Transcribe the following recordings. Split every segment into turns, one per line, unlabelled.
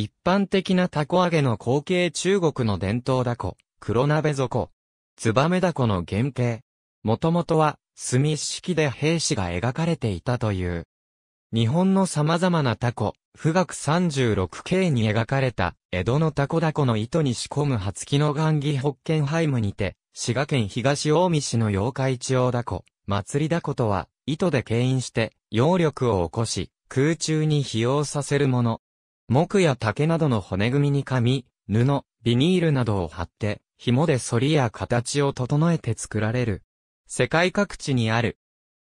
一般的なタコ揚げの後継中国の伝統ダコ、黒鍋底。ツバメダコの原型。もともとは、墨式で兵士が描かれていたという。日本の様々なタコ、富岳36系に描かれた、江戸のタコダコの糸に仕込む初期の雁木北県ハイムにて、滋賀県東近江市の妖怪地代ダコ、祭りダコとは、糸で牽引して、揚力を起こし、空中に費用させるもの。木や竹などの骨組みに紙、布、ビニールなどを貼って、紐で反りや形を整えて作られる。世界各地にある。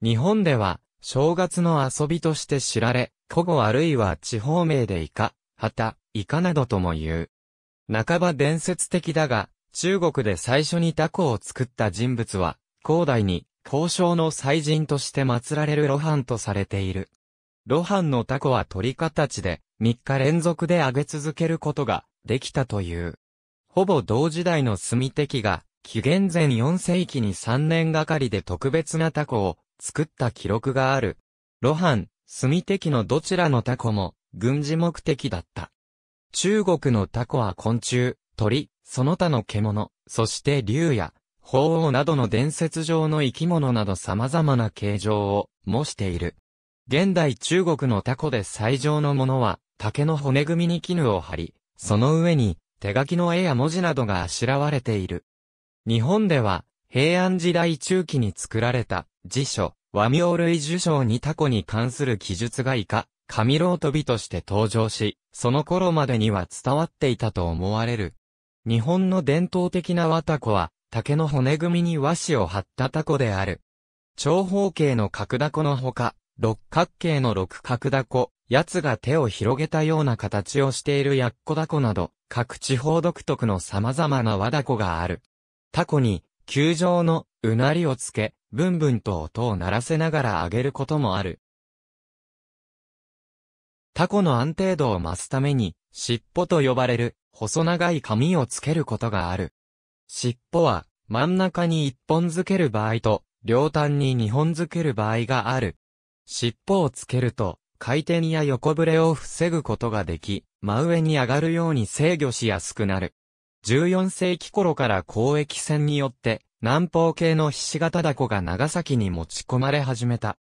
日本では、正月の遊びとして知られ、古語あるいは地方名でイカ、ハタ、イカなどとも言う。半ば伝説的だが、中国で最初にタコを作った人物は、広大に、交渉の祭人として祀られる露伴とされている。露伴のタコは鳥形で、3日連続で上げ続けることができたという。ほぼ同時代の住敵が、紀元前4世紀に3年がかりで特別なタコを作った記録がある。露伴、炭敵のどちらのタコも軍事目的だった。中国のタコは昆虫、鳥、その他の獣、そして竜や、鳳凰などの伝説上の生き物など様々な形状を模している。現代中国のタコで最上のものは、竹の骨組みに絹を貼り、その上に手書きの絵や文字などがあしらわれている。日本では、平安時代中期に作られた辞書、和名類受賞にタコに関する記述が以下、紙老飛びとして登場し、その頃までには伝わっていたと思われる。日本の伝統的な和タコは、竹の骨組みに和紙を貼ったタコである。長方形の角ダコのほか、六角形の六角ダコ、奴が手を広げたような形をしているヤッコダコなど、各地方独特の様々な和だこがある。タコに、球状のうなりをつけ、ブンブンと音を鳴らせながら揚げることもある。タコの安定度を増すために、尻尾と呼ばれる、細長い紙をつけることがある。尻尾は、真ん中に一本付ける場合と、両端に二本付ける場合がある。尻尾をつけると、回転や横ブレを防ぐことができ、真上に上がるように制御しやすくなる。14世紀頃から交易船によって、南方系のひし形だこが長崎に持ち込まれ始めた。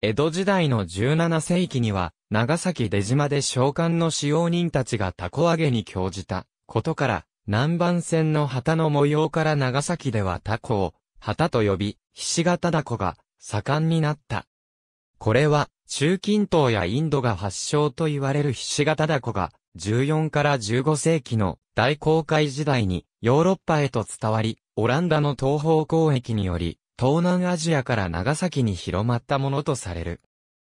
江戸時代の17世紀には、長崎出島で召喚の使用人たちが凧揚げに興じたことから、南蛮船の旗の模様から長崎では凧を、旗と呼び、ひし形だこが盛んになった。これは、中近東やインドが発祥と言われる菱形だこが、14から15世紀の大航海時代にヨーロッパへと伝わり、オランダの東方交易により、東南アジアから長崎に広まったものとされる。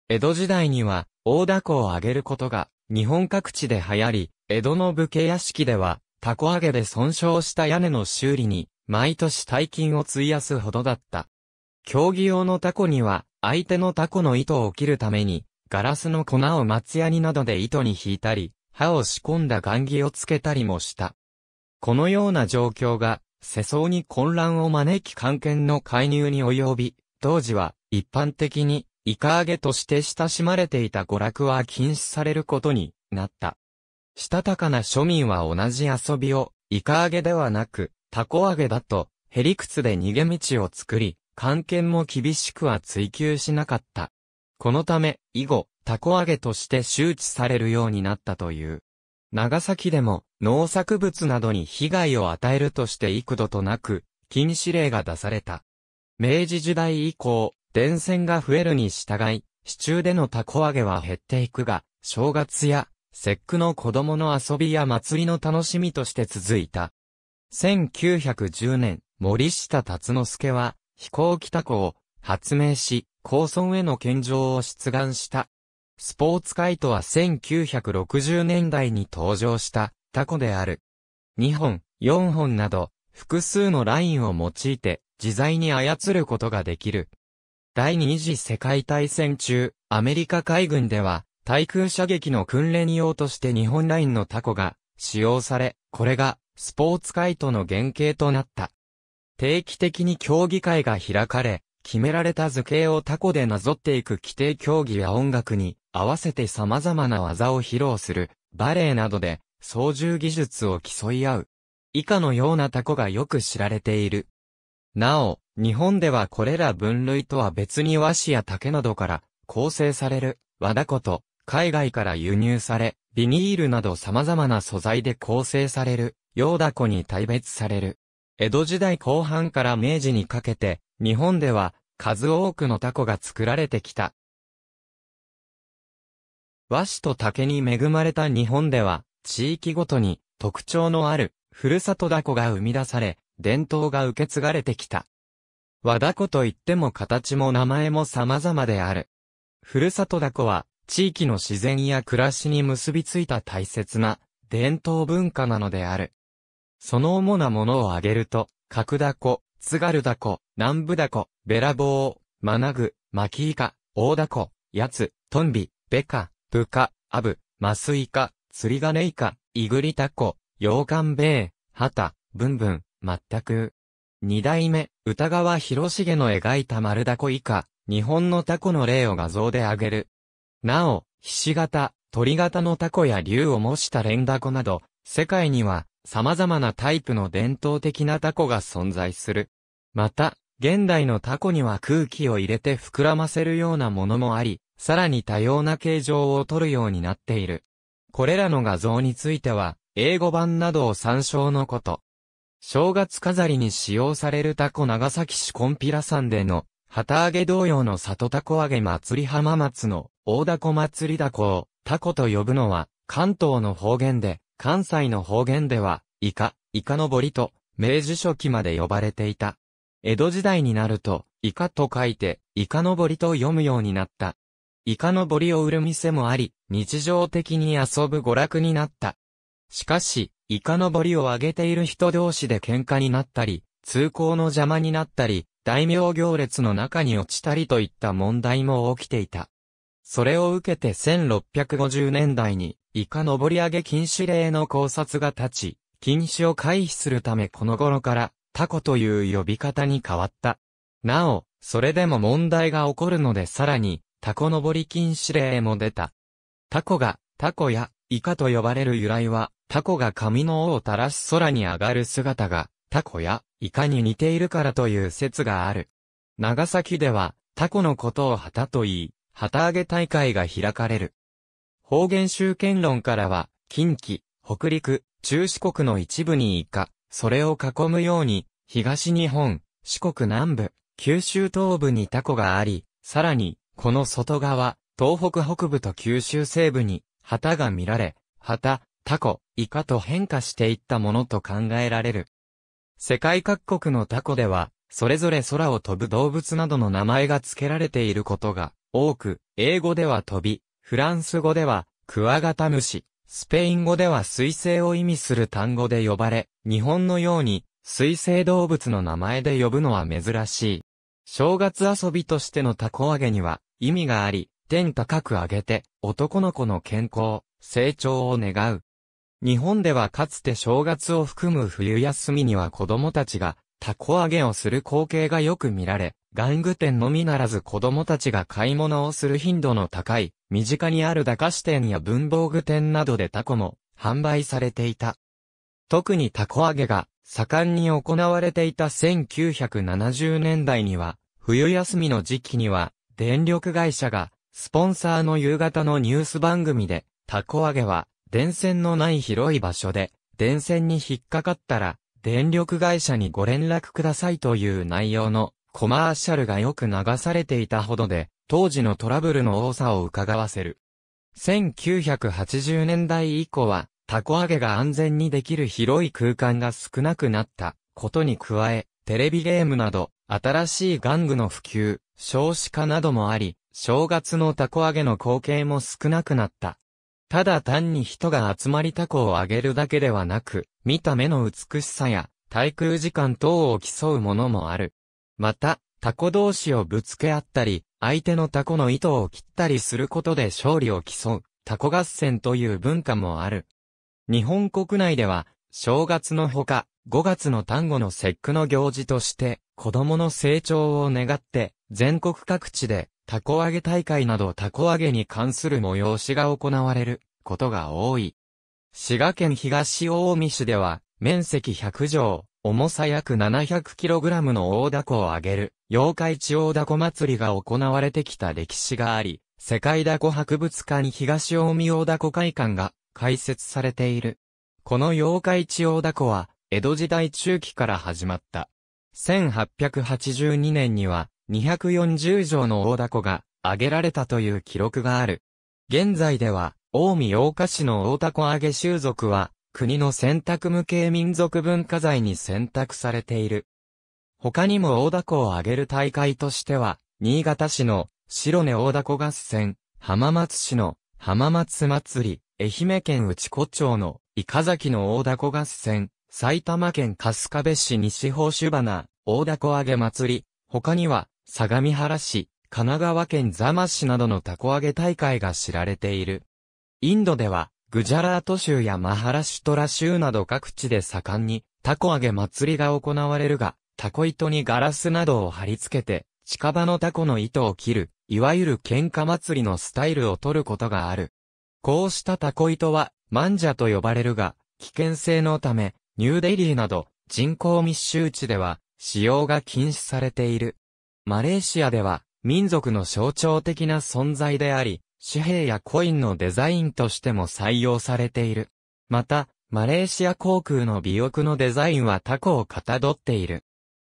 江戸時代には、大凧を揚げることが、日本各地で流行り、江戸の武家屋敷では、凧揚げで損傷した屋根の修理に、毎年大金を費やすほどだった。競技用の凧には、相手のタコの糸を切るために、ガラスの粉を松ヤニなどで糸に引いたり、刃を仕込んだ雁木をつけたりもした。このような状況が、世相に混乱を招き官係の介入に及び、当時は一般的にイカ揚げとして親しまれていた娯楽は禁止されることになった。したたかな庶民は同じ遊びをイカ揚げではなく、タコ揚げだと、へりくつで逃げ道を作り、関係も厳しくは追求しなかった。このため、以後、タコ揚げとして周知されるようになったという。長崎でも農作物などに被害を与えるとして幾度となく禁止令が出された。明治時代以降、電線が増えるに従い、市中でのタコ揚げは減っていくが、正月や節句の子供の遊びや祭りの楽しみとして続いた。1910年、森下達之助は、飛行機タコを発明し、高村への献上を出願した。スポーツカイトは1960年代に登場したタコである。2本、4本など、複数のラインを用いて、自在に操ることができる。第二次世界大戦中、アメリカ海軍では、対空射撃の訓練用として日本ラインのタコが使用され、これがスポーツカイトの原型となった。定期的に競技会が開かれ、決められた図形をタコでなぞっていく規定競技や音楽に合わせて様々な技を披露する、バレエなどで操縦技術を競い合う。以下のようなタコがよく知られている。なお、日本ではこれら分類とは別に和紙や竹などから構成される和だこと海外から輸入され、ビニールなど様々な素材で構成される洋だこに大別される。江戸時代後半から明治にかけて、日本では数多くのタコが作られてきた。和紙と竹に恵まれた日本では、地域ごとに特徴のある、ふるさとダコが生み出され、伝統が受け継がれてきた。和ダコといっても形も名前も様々である。ふるさとダコは、地域の自然や暮らしに結びついた大切な伝統文化なのである。その主なものを挙げると、角だこ、津軽だこ、南部だこ、べらぼう、まなぐ、まきいか、大だこ、やつ、とんび、べか、ぶか、あぶ、ますいか、釣り金いか、いぐりたこ、ようかんべえ、はた、ぶんぶん、まったく。二代目、歌川広重の描いた丸だこ以下、日本のタコの例を画像で挙げる。なお、ひし形、鳥形のタコや竜を模した連だこなど、世界には、様々なタイプの伝統的なタコが存在する。また、現代のタコには空気を入れて膨らませるようなものもあり、さらに多様な形状を取るようになっている。これらの画像については、英語版などを参照のこと。正月飾りに使用されるタコ長崎市コンピラ山での、旗揚げ同様の里タコ揚げ祭り浜松の大凧祭りコをタコと呼ぶのは関東の方言で関西の方言では、イカ、イカのぼりと、明治初期まで呼ばれていた。江戸時代になると、イカと書いて、イカのぼりと読むようになった。イカのぼりを売る店もあり、日常的に遊ぶ娯楽になった。しかし、イカのぼりをあげている人同士で喧嘩になったり、通行の邪魔になったり、大名行列の中に落ちたりといった問題も起きていた。それを受けて1650年代に、以下上り上げ禁止令の考察が立ち、禁止を回避するためこの頃からタコという呼び方に変わった。なお、それでも問題が起こるのでさらに、タコぼり禁止令も出た。タコが、タコや、イカと呼ばれる由来は、タコが髪の尾を垂らし空に上がる姿が、タコや、イカに似ているからという説がある。長崎では、タコのことを旗と言い、旗揚げ大会が開かれる。方言集権論からは、近畿、北陸、中四国の一部に以下、それを囲むように、東日本、四国南部、九州東部にタコがあり、さらに、この外側、東北北部と九州西部に、旗が見られ、旗、タコ、イカと変化していったものと考えられる。世界各国のタコでは、それぞれ空を飛ぶ動物などの名前が付けられていることが多く、英語では飛び、フランス語では、クワガタムシ、スペイン語では水生を意味する単語で呼ばれ、日本のように、水生動物の名前で呼ぶのは珍しい。正月遊びとしての凧揚げには、意味があり、天高く上げて、男の子の健康、成長を願う。日本ではかつて正月を含む冬休みには子供たちがタコ揚げをする光景がよく見られ、玩具店のみならず子供たちが買い物をする頻度の高い、身近にある駄菓子店や文房具店などでタコも販売されていた。特にタコ揚げが盛んに行われていた1970年代には、冬休みの時期には、電力会社が、スポンサーの夕方のニュース番組で、タコ揚げは、電線のない広い場所で、電線に引っかかったら、電力会社にご連絡くださいという内容のコマーシャルがよく流されていたほどで、当時のトラブルの多さを伺わせる。1980年代以降は、タコ揚げが安全にできる広い空間が少なくなったことに加え、テレビゲームなど、新しい玩具の普及、少子化などもあり、正月のタコ揚げの光景も少なくなった。ただ単に人が集まりタコを上げるだけではなく、見た目の美しさや、滞空時間等を競うものもある。また、タコ同士をぶつけ合ったり、相手のタコの糸を切ったりすることで勝利を競う、タコ合戦という文化もある。日本国内では、正月のほか、5月の単語の節句の行事として、子供の成長を願って、全国各地でタコ揚げ大会などタコ揚げに関する催しが行われることが多い。滋賀県東大見市では、面積100畳、重さ約 700kg の大凧を揚げる、妖怪地大コ祭りが行われてきた歴史があり、世界コ博物館東大見大凧会館が開設されている。この妖怪地大コは、江戸時代中期から始まった。1882年には、240条の大凧が挙げられたという記録がある。現在では、近江大岡市の大凧揚げ習俗は、国の選択無形民族文化財に選択されている。他にも大凧を揚げる大会としては、新潟市の白根大凧合戦、浜松市の浜松祭り、愛媛県内子町の伊香崎の大凧合戦、埼玉県春日部市西宝酒花、大凧揚げ祭り、他には相模原市、神奈川県座間市などのたこ揚げ大会が知られている。インドでは、グジャラート州やマハラシュトラ州など各地で盛んに、たこ揚げ祭りが行われるが、たこ糸にガラスなどを貼り付けて、近場のタコの糸を切る、いわゆる喧嘩祭りのスタイルを取ることがある。こうしたタコ糸は、マンジャと呼ばれるが、危険性のため、ニューデリーなど、人口密集地では、使用が禁止されている。マレーシアでは、民族の象徴的な存在であり、紙幣やコインのデザインとしても採用されている。また、マレーシア航空の尾翼のデザインはタコをかたどっている。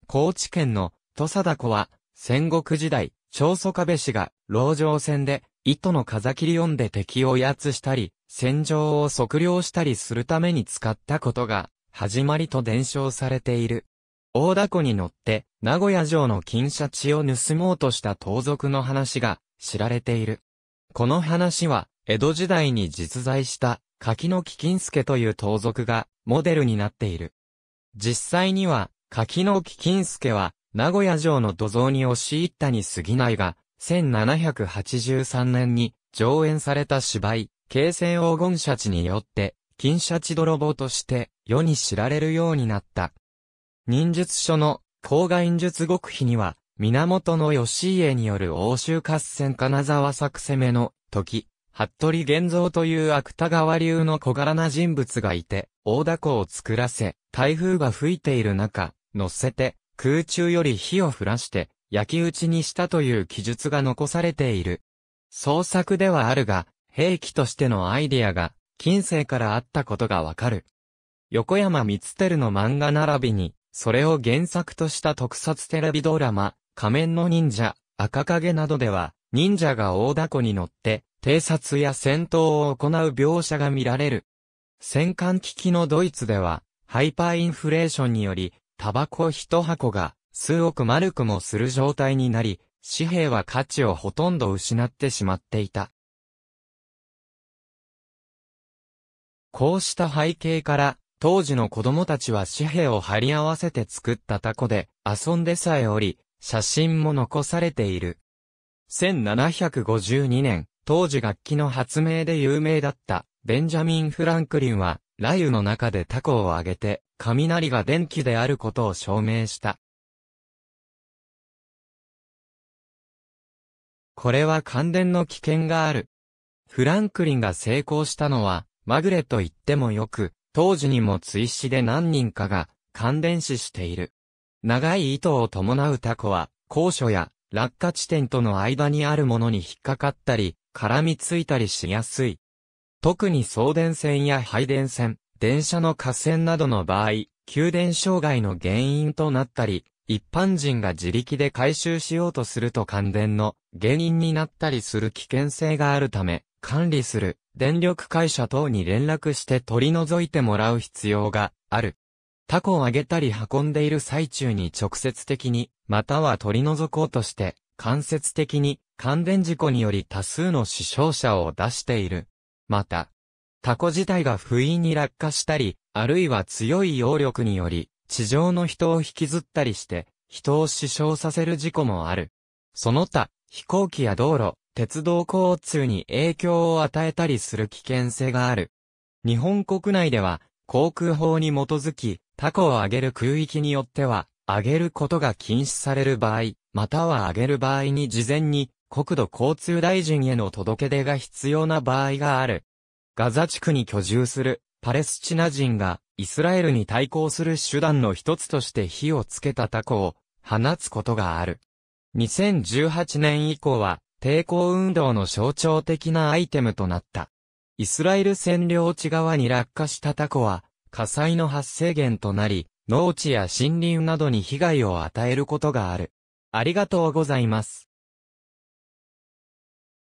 高知県の土佐ダコは、戦国時代、長宗壁氏が、牢城戦で、糸の風切り音で敵を威圧したり、戦場を測量したりするために使ったことが、始まりと伝承されている。大凧に乗って、名古屋城の金シャチを盗もうとした盗賊の話が知られている。この話は、江戸時代に実在した柿の木金助という盗賊がモデルになっている。実際には、柿の木金助は、名古屋城の土蔵に押し入ったに過ぎないが、1783年に上演された芝居、京成黄金シャチによって、金シャチ泥棒として世に知られるようになった。忍術書の高賀忍術極秘には、源義家による欧州合戦金沢作攻めの時、服部玄三という芥川流の小柄な人物がいて、大凧を作らせ、台風が吹いている中、乗せて、空中より火を降らして、焼き打ちにしたという記述が残されている。創作ではあるが、兵器としてのアイディアが、近世からあったことがわかる。横山光輝の漫画並びに、それを原作とした特撮テレビドラマ、仮面の忍者、赤影などでは、忍者が大凧に乗って、偵察や戦闘を行う描写が見られる。戦艦危機のドイツでは、ハイパーインフレーションにより、タバコ一箱が数億マルクもする状態になり、紙幣は価値をほとんど失ってしまっていた。こうした背景から、当時の子供たちは紙幣を貼り合わせて作ったタコで遊んでさえおり、写真も残されている。1752年、当時楽器の発明で有名だったベンジャミン・フランクリンは雷雨の中でタコを上げて雷が電気であることを証明した。これは感電の危険がある。フランクリンが成功したのは、まぐれと言ってもよく、当時にも追試で何人かが感電死している。長い糸を伴うタコは、高所や落下地点との間にあるものに引っかかったり、絡みついたりしやすい。特に送電線や配電線、電車の架線などの場合、給電障害の原因となったり、一般人が自力で回収しようとすると感電の原因になったりする危険性があるため、管理する電力会社等に連絡して取り除いてもらう必要がある。タコをあげたり運んでいる最中に直接的に、または取り除こうとして、間接的に感電事故により多数の死傷者を出している。また、タコ自体が不意に落下したり、あるいは強い揚力により、地上の人を引きずったりして、人を死傷させる事故もある。その他、飛行機や道路、鉄道交通に影響を与えたりする危険性がある。日本国内では、航空法に基づき、タコを上げる空域によっては、上げることが禁止される場合、または上げる場合に事前に、国土交通大臣への届け出が必要な場合がある。ガザ地区に居住するパレスチナ人がイスラエルに対抗する手段の一つとして火をつけたタコを放つことがある。2018年以降は抵抗運動の象徴的なアイテムとなった。イスラエル占領地側に落下したタコは、火災の発生源となり、農地や森林などに被害を与えることがある。ありがとうございます。